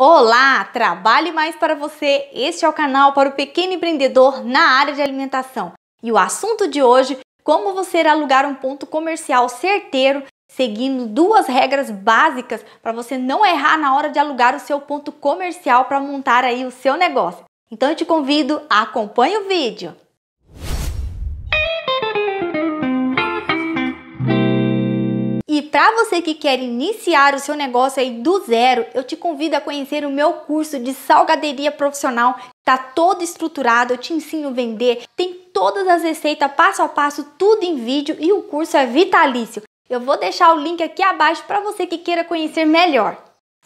Olá, trabalhe mais para você. Este é o canal para o pequeno empreendedor na área de alimentação. E o assunto de hoje, como você alugar um ponto comercial certeiro, seguindo duas regras básicas para você não errar na hora de alugar o seu ponto comercial para montar aí o seu negócio. Então eu te convido, acompanhe o vídeo. para você que quer iniciar o seu negócio aí do zero, eu te convido a conhecer o meu curso de salgaderia profissional. Tá todo estruturado, eu te ensino a vender, tem todas as receitas passo a passo, tudo em vídeo e o curso é vitalício. Eu vou deixar o link aqui abaixo para você que queira conhecer melhor.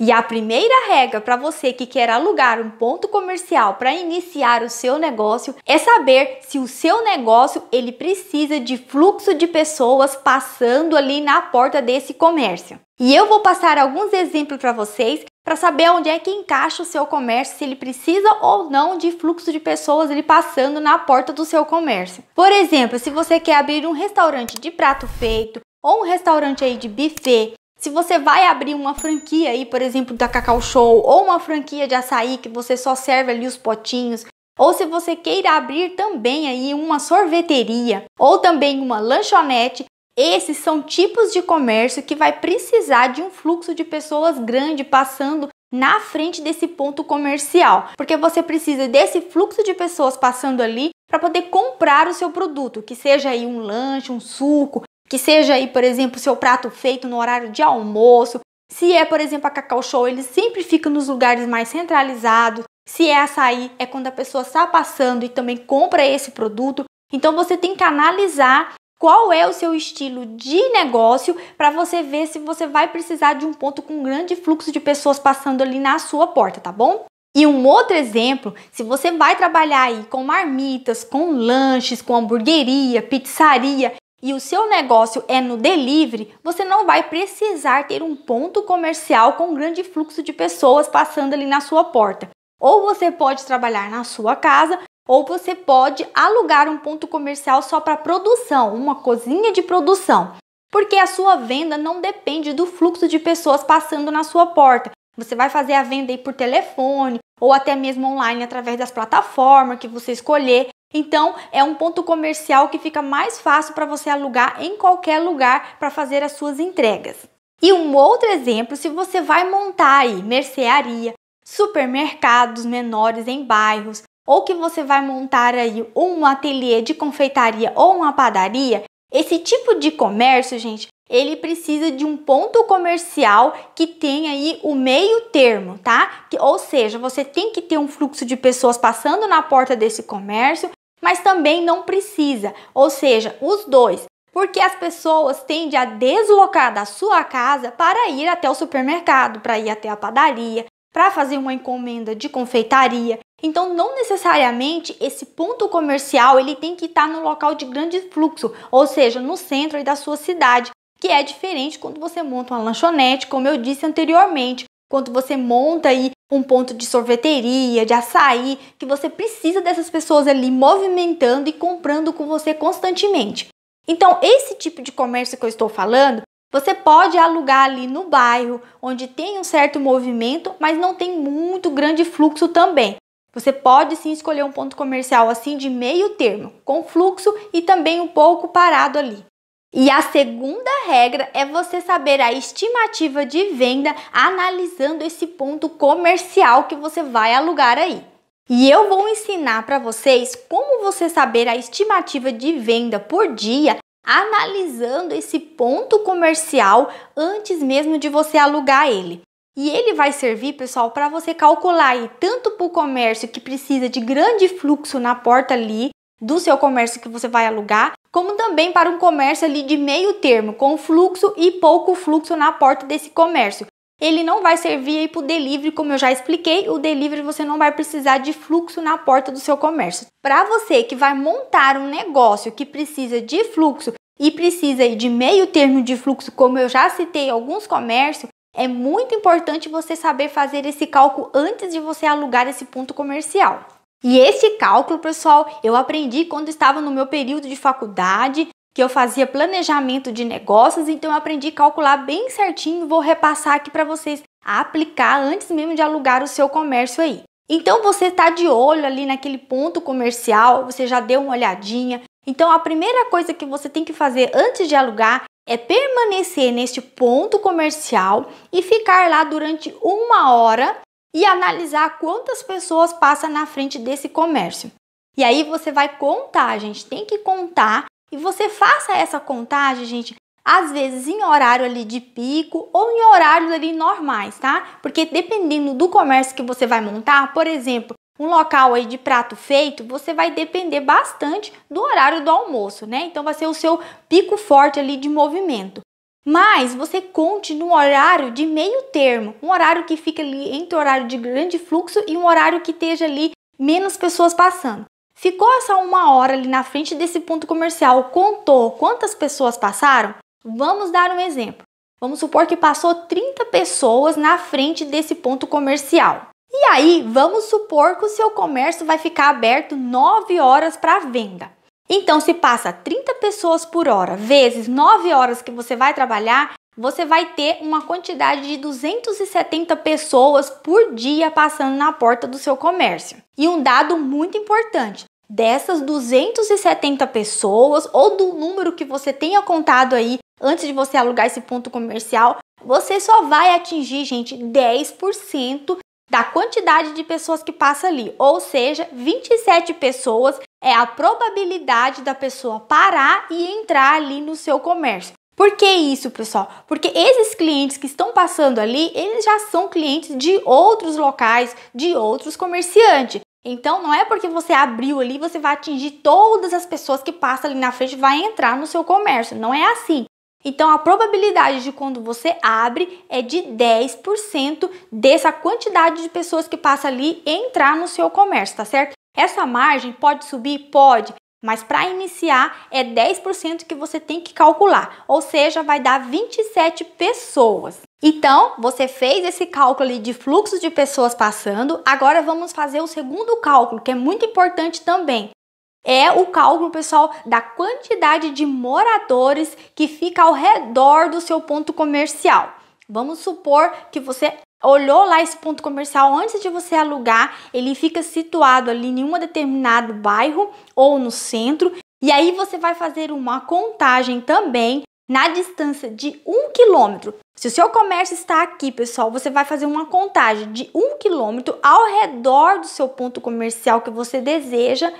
E a primeira regra para você que quer alugar um ponto comercial para iniciar o seu negócio é saber se o seu negócio ele precisa de fluxo de pessoas passando ali na porta desse comércio. E eu vou passar alguns exemplos para vocês para saber onde é que encaixa o seu comércio, se ele precisa ou não de fluxo de pessoas ele passando na porta do seu comércio. Por exemplo, se você quer abrir um restaurante de prato feito ou um restaurante aí de buffet se você vai abrir uma franquia aí, por exemplo, da Cacau Show, ou uma franquia de açaí que você só serve ali os potinhos, ou se você queira abrir também aí uma sorveteria, ou também uma lanchonete, esses são tipos de comércio que vai precisar de um fluxo de pessoas grande passando na frente desse ponto comercial, porque você precisa desse fluxo de pessoas passando ali para poder comprar o seu produto, que seja aí um lanche, um suco, que seja aí, por exemplo, seu prato feito no horário de almoço, se é, por exemplo, a Cacau Show, ele sempre fica nos lugares mais centralizados, se é açaí, é quando a pessoa está passando e também compra esse produto. Então você tem que analisar qual é o seu estilo de negócio para você ver se você vai precisar de um ponto com grande fluxo de pessoas passando ali na sua porta, tá bom? E um outro exemplo, se você vai trabalhar aí com marmitas, com lanches, com hamburgueria, pizzaria, e o seu negócio é no delivery, você não vai precisar ter um ponto comercial com um grande fluxo de pessoas passando ali na sua porta. Ou você pode trabalhar na sua casa, ou você pode alugar um ponto comercial só para produção, uma cozinha de produção. Porque a sua venda não depende do fluxo de pessoas passando na sua porta. Você vai fazer a venda aí por telefone ou até mesmo online através das plataformas que você escolher. Então, é um ponto comercial que fica mais fácil para você alugar em qualquer lugar para fazer as suas entregas. E um outro exemplo, se você vai montar aí mercearia, supermercados menores em bairros, ou que você vai montar aí um ateliê de confeitaria ou uma padaria, esse tipo de comércio, gente, ele precisa de um ponto comercial que tenha aí o meio termo, tá? Ou seja, você tem que ter um fluxo de pessoas passando na porta desse comércio, mas também não precisa, ou seja, os dois, porque as pessoas tendem a deslocar da sua casa para ir até o supermercado, para ir até a padaria, para fazer uma encomenda de confeitaria. Então, não necessariamente esse ponto comercial ele tem que estar no local de grande fluxo, ou seja, no centro da sua cidade, que é diferente quando você monta uma lanchonete, como eu disse anteriormente, quando você monta aí um ponto de sorveteria, de açaí, que você precisa dessas pessoas ali movimentando e comprando com você constantemente. Então, esse tipo de comércio que eu estou falando, você pode alugar ali no bairro, onde tem um certo movimento, mas não tem muito grande fluxo também. Você pode sim escolher um ponto comercial assim de meio termo, com fluxo e também um pouco parado ali. E a segunda regra é você saber a estimativa de venda analisando esse ponto comercial que você vai alugar aí. E eu vou ensinar para vocês como você saber a estimativa de venda por dia analisando esse ponto comercial antes mesmo de você alugar ele. E ele vai servir, pessoal, para você calcular aí tanto para o comércio que precisa de grande fluxo na porta ali do seu comércio que você vai alugar, como também para um comércio ali de meio termo, com fluxo e pouco fluxo na porta desse comércio. Ele não vai servir aí para o delivery, como eu já expliquei, o delivery você não vai precisar de fluxo na porta do seu comércio. Para você que vai montar um negócio que precisa de fluxo e precisa de meio termo de fluxo, como eu já citei alguns comércios, é muito importante você saber fazer esse cálculo antes de você alugar esse ponto comercial. E esse cálculo, pessoal, eu aprendi quando estava no meu período de faculdade, que eu fazia planejamento de negócios, então eu aprendi a calcular bem certinho, vou repassar aqui para vocês aplicar antes mesmo de alugar o seu comércio aí. Então você está de olho ali naquele ponto comercial, você já deu uma olhadinha. Então a primeira coisa que você tem que fazer antes de alugar é permanecer neste ponto comercial e ficar lá durante uma hora e analisar quantas pessoas passam na frente desse comércio. E aí você vai contar, gente, tem que contar e você faça essa contagem, gente, às vezes em horário ali de pico ou em horários ali normais, tá? Porque dependendo do comércio que você vai montar, por exemplo, um local aí de prato feito, você vai depender bastante do horário do almoço, né? Então vai ser o seu pico forte ali de movimento. Mas você conte no horário de meio termo, um horário que fica ali entre o horário de grande fluxo e um horário que esteja ali menos pessoas passando. Ficou essa uma hora ali na frente desse ponto comercial, contou quantas pessoas passaram? Vamos dar um exemplo. Vamos supor que passou 30 pessoas na frente desse ponto comercial. E aí, vamos supor que o seu comércio vai ficar aberto 9 horas para venda. Então, se passa 30 pessoas por hora vezes 9 horas que você vai trabalhar, você vai ter uma quantidade de 270 pessoas por dia passando na porta do seu comércio. E um dado muito importante: dessas 270 pessoas ou do número que você tenha contado aí antes de você alugar esse ponto comercial, você só vai atingir, gente, 10% da quantidade de pessoas que passa ali, ou seja, 27 pessoas é a probabilidade da pessoa parar e entrar ali no seu comércio. Por que isso, pessoal? Porque esses clientes que estão passando ali, eles já são clientes de outros locais, de outros comerciantes. Então não é porque você abriu ali, você vai atingir todas as pessoas que passam ali na frente vai entrar no seu comércio. Não é assim. Então a probabilidade de quando você abre é de 10% dessa quantidade de pessoas que passa ali entrar no seu comércio, tá certo? Essa margem pode subir? Pode, mas para iniciar é 10% que você tem que calcular, ou seja, vai dar 27 pessoas. Então, você fez esse cálculo de fluxo de pessoas passando, agora vamos fazer o segundo cálculo, que é muito importante também. É o cálculo, pessoal, da quantidade de moradores que fica ao redor do seu ponto comercial. Vamos supor que você olhou lá esse ponto comercial antes de você alugar, ele fica situado ali em um determinado bairro ou no centro, e aí você vai fazer uma contagem também na distância de um quilômetro. Se o seu comércio está aqui, pessoal, você vai fazer uma contagem de um quilômetro ao redor do seu ponto comercial que você deseja.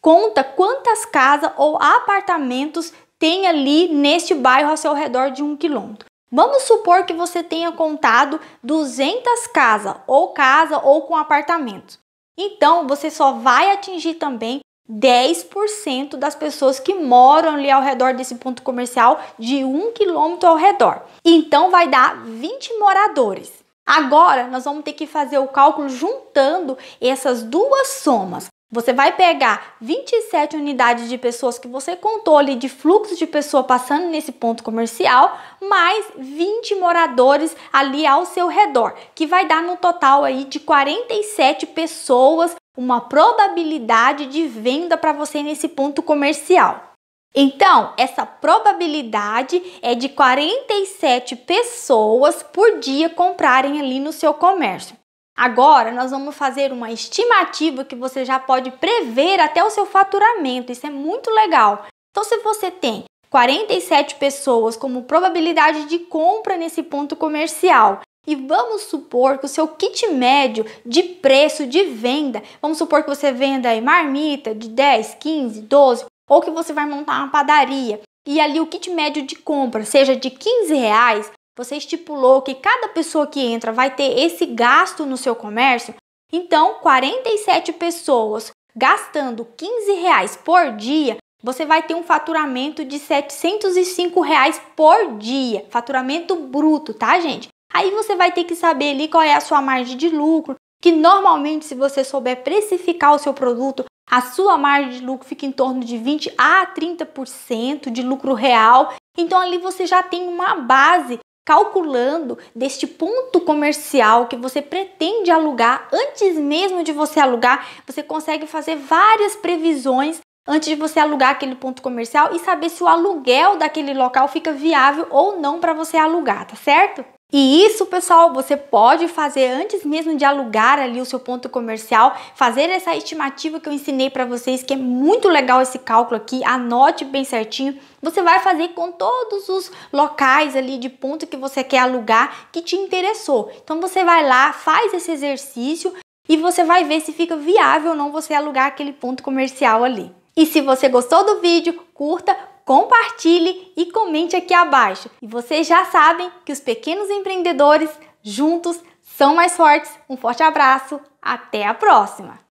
Conta quantas casas ou apartamentos tem ali neste bairro ao seu redor de um quilômetro. Vamos supor que você tenha contado 200 casas, ou casa ou com apartamento. Então, você só vai atingir também 10% das pessoas que moram ali ao redor desse ponto comercial de um quilômetro ao redor. Então vai dar 20 moradores. Agora nós vamos ter que fazer o cálculo juntando essas duas somas. Você vai pegar 27 unidades de pessoas que você contou ali de fluxo de pessoa passando nesse ponto comercial, mais 20 moradores ali ao seu redor, que vai dar no total aí de 47 pessoas uma probabilidade de venda para você nesse ponto comercial. Então, essa probabilidade é de 47 pessoas por dia comprarem ali no seu comércio. Agora, nós vamos fazer uma estimativa que você já pode prever até o seu faturamento. Isso é muito legal. Então, se você tem 47 pessoas como probabilidade de compra nesse ponto comercial e vamos supor que o seu kit médio de preço de venda, vamos supor que você venda aí marmita de 10, 15, 12, ou que você vai montar uma padaria e ali o kit médio de compra seja de 15 reais, você estipulou que cada pessoa que entra vai ter esse gasto no seu comércio, então 47 pessoas gastando 15 reais por dia, você vai ter um faturamento de 705 reais por dia, faturamento bruto, tá, gente? Aí você vai ter que saber ali qual é a sua margem de lucro, que normalmente se você souber precificar o seu produto, a sua margem de lucro fica em torno de 20 a 30% de lucro real. Então ali você já tem uma base calculando deste ponto comercial que você pretende alugar, antes mesmo de você alugar, você consegue fazer várias previsões antes de você alugar aquele ponto comercial e saber se o aluguel daquele local fica viável ou não para você alugar, tá certo? E isso, pessoal, você pode fazer antes mesmo de alugar ali o seu ponto comercial, fazer essa estimativa que eu ensinei para vocês, que é muito legal esse cálculo aqui, anote bem certinho. Você vai fazer com todos os locais ali de ponto que você quer alugar que te interessou. Então você vai lá, faz esse exercício e você vai ver se fica viável ou não você alugar aquele ponto comercial ali. E se você gostou do vídeo, curta, compartilhe e comente aqui abaixo. E vocês já sabem que os pequenos empreendedores juntos são mais fortes. Um forte abraço, até a próxima!